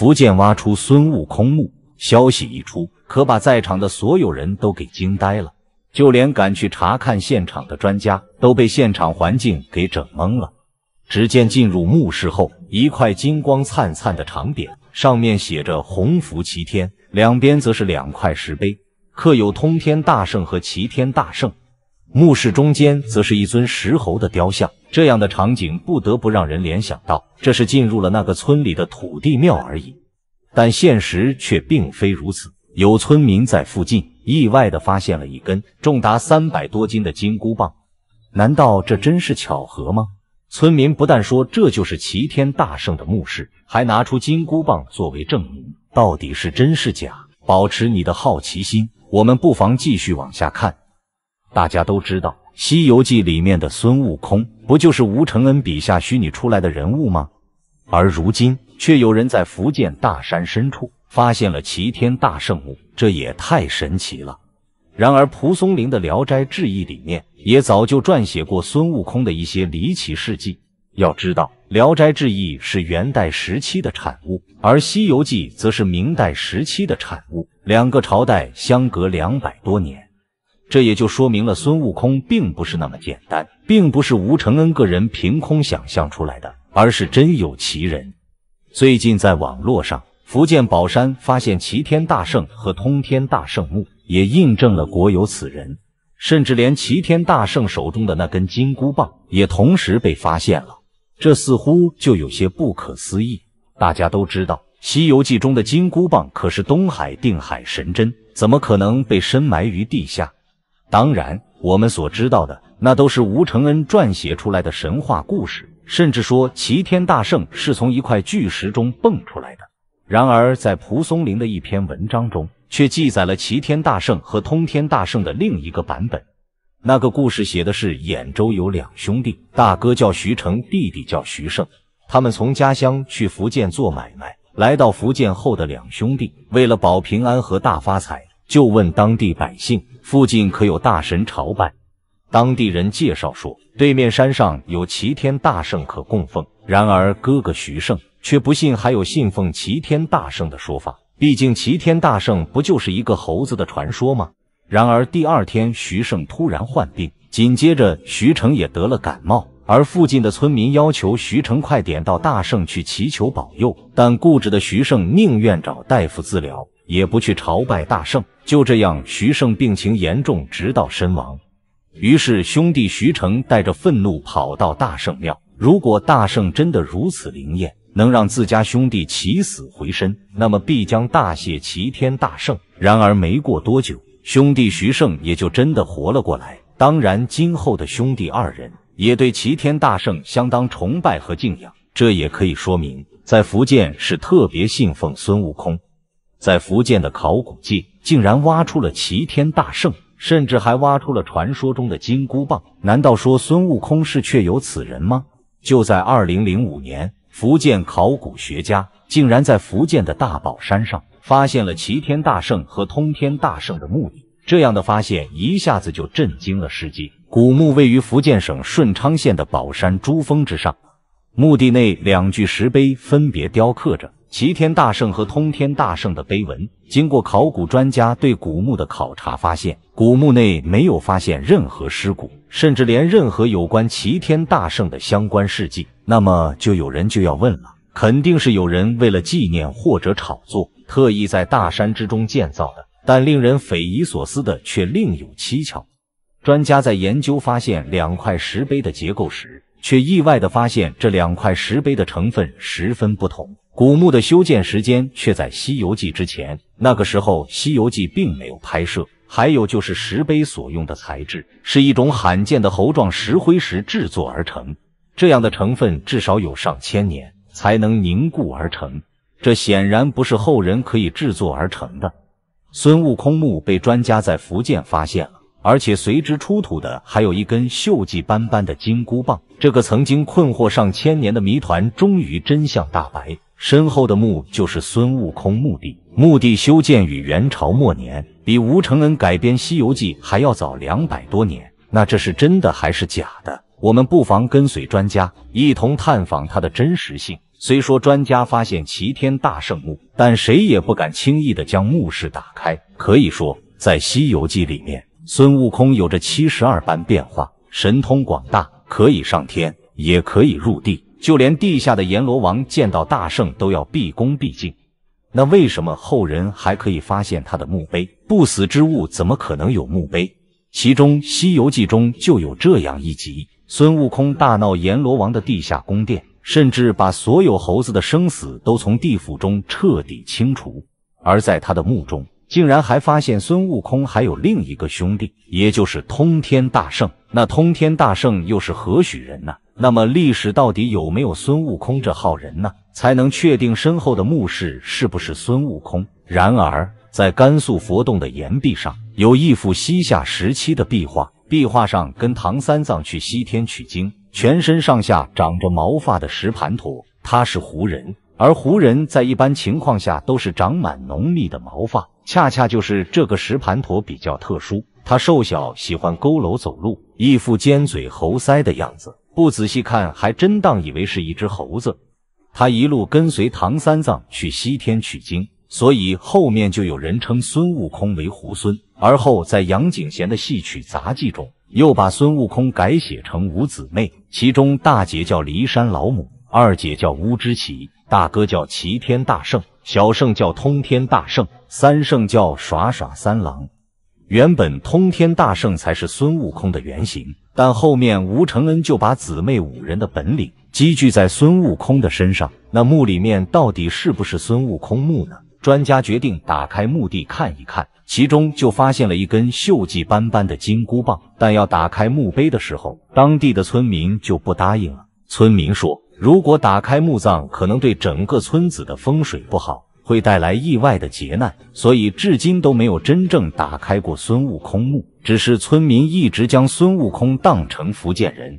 福建挖出孙悟空墓，消息一出，可把在场的所有人都给惊呆了，就连赶去查看现场的专家都被现场环境给整懵了。只见进入墓室后，一块金光灿灿的长匾，上面写着“鸿福齐天”，两边则是两块石碑，刻有“通天大圣”和“齐天大圣”。墓室中间则是一尊石猴的雕像，这样的场景不得不让人联想到，这是进入了那个村里的土地庙而已。但现实却并非如此，有村民在附近意外地发现了一根重达三百多斤的金箍棒，难道这真是巧合吗？村民不但说这就是齐天大圣的墓室，还拿出金箍棒作为证明。到底是真是假？保持你的好奇心，我们不妨继续往下看。大家都知道，《西游记》里面的孙悟空不就是吴承恩笔下虚拟出来的人物吗？而如今却有人在福建大山深处发现了齐天大圣物，这也太神奇了。然而，蒲松龄的《聊斋志异》里面也早就撰写过孙悟空的一些离奇事迹。要知道，《聊斋志异》是元代时期的产物，而《西游记》则是明代时期的产物，两个朝代相隔两百多年。这也就说明了孙悟空并不是那么简单，并不是吴承恩个人凭空想象出来的，而是真有其人。最近在网络上，福建宝山发现齐天大圣和通天大圣墓，也印证了国有此人。甚至连齐天大圣手中的那根金箍棒也同时被发现了，这似乎就有些不可思议。大家都知道，《西游记》中的金箍棒可是东海定海神针，怎么可能被深埋于地下？当然，我们所知道的那都是吴承恩撰写出来的神话故事，甚至说齐天大圣是从一块巨石中蹦出来的。然而，在蒲松龄的一篇文章中，却记载了齐天大圣和通天大圣的另一个版本。那个故事写的是：兖州有两兄弟，大哥叫徐成，弟弟叫徐胜。他们从家乡去福建做买卖，来到福建后的两兄弟，为了保平安和大发财。就问当地百姓，附近可有大神朝拜？当地人介绍说，对面山上有齐天大圣可供奉。然而哥哥徐胜却不信还有信奉齐天大圣的说法，毕竟齐天大圣不就是一个猴子的传说吗？然而第二天，徐胜突然患病，紧接着徐成也得了感冒，而附近的村民要求徐成快点到大圣去祈求保佑，但固执的徐胜宁愿找大夫治疗。也不去朝拜大圣，就这样，徐盛病情严重，直到身亡。于是，兄弟徐成带着愤怒跑到大圣庙。如果大圣真的如此灵验，能让自家兄弟起死回生，那么必将大谢齐天大圣。然而，没过多久，兄弟徐盛也就真的活了过来。当然，今后的兄弟二人也对齐天大圣相当崇拜和敬仰。这也可以说明，在福建是特别信奉孙悟空。在福建的考古界，竟然挖出了齐天大圣，甚至还挖出了传说中的金箍棒。难道说孙悟空是确有此人吗？就在二零零五年，福建考古学家竟然在福建的大宝山上发现了齐天大圣和通天大圣的墓地。这样的发现一下子就震惊了世界。古墓位于福建省顺昌县的宝山珠峰之上，墓地内两具石碑分别雕刻着。齐天大圣和通天大圣的碑文，经过考古专家对古墓的考察，发现古墓内没有发现任何尸骨，甚至连任何有关齐天大圣的相关事迹。那么，就有人就要问了：肯定是有人为了纪念或者炒作，特意在大山之中建造的。但令人匪夷所思的却另有蹊跷。专家在研究发现两块石碑的结构时，却意外地发现这两块石碑的成分十分不同。古墓的修建时间却在《西游记》之前，那个时候《西游记》并没有拍摄。还有就是石碑所用的材质是一种罕见的猴状石灰石制作而成，这样的成分至少有上千年才能凝固而成，这显然不是后人可以制作而成的。孙悟空墓被专家在福建发现了，而且随之出土的还有一根锈迹斑斑的金箍棒。这个曾经困惑上千年的谜团终于真相大白。身后的墓就是孙悟空墓地，墓地修建于元朝末年，比吴承恩改编《西游记》还要早两百多年。那这是真的还是假的？我们不妨跟随专家一同探访它的真实性。虽说专家发现齐天大圣墓，但谁也不敢轻易的将墓室打开。可以说，在《西游记》里面，孙悟空有着七十二般变化，神通广大，可以上天，也可以入地。就连地下的阎罗王见到大圣都要毕恭毕敬，那为什么后人还可以发现他的墓碑？不死之物怎么可能有墓碑？其中《西游记》中就有这样一集，孙悟空大闹阎罗王的地下宫殿，甚至把所有猴子的生死都从地府中彻底清除，而在他的墓中竟然还发现孙悟空还有另一个兄弟，也就是通天大圣。那通天大圣又是何许人呢？那么历史到底有没有孙悟空这号人呢？才能确定身后的墓室是不是孙悟空。然而，在甘肃佛洞的岩壁上有一幅西夏时期的壁画，壁画上跟唐三藏去西天取经，全身上下长着毛发的石盘陀，他是胡人，而胡人在一般情况下都是长满浓密的毛发，恰恰就是这个石盘陀比较特殊，他瘦小，喜欢佝偻走路，一副尖嘴猴腮的样子。不仔细看，还真当以为是一只猴子。他一路跟随唐三藏去西天取经，所以后面就有人称孙悟空为猢狲。而后在杨景贤的戏曲杂技中，又把孙悟空改写成五姊妹，其中大姐叫骊山老母，二姐叫乌之奇，大哥叫齐天大圣，小圣叫通天大圣，三圣叫耍耍三郎。原本通天大圣才是孙悟空的原型，但后面吴承恩就把姊妹五人的本领积聚在孙悟空的身上。那墓里面到底是不是孙悟空墓呢？专家决定打开墓地看一看，其中就发现了一根锈迹斑斑的金箍棒。但要打开墓碑的时候，当地的村民就不答应了。村民说，如果打开墓葬，可能对整个村子的风水不好。会带来意外的劫难，所以至今都没有真正打开过孙悟空墓，只是村民一直将孙悟空当成福建人。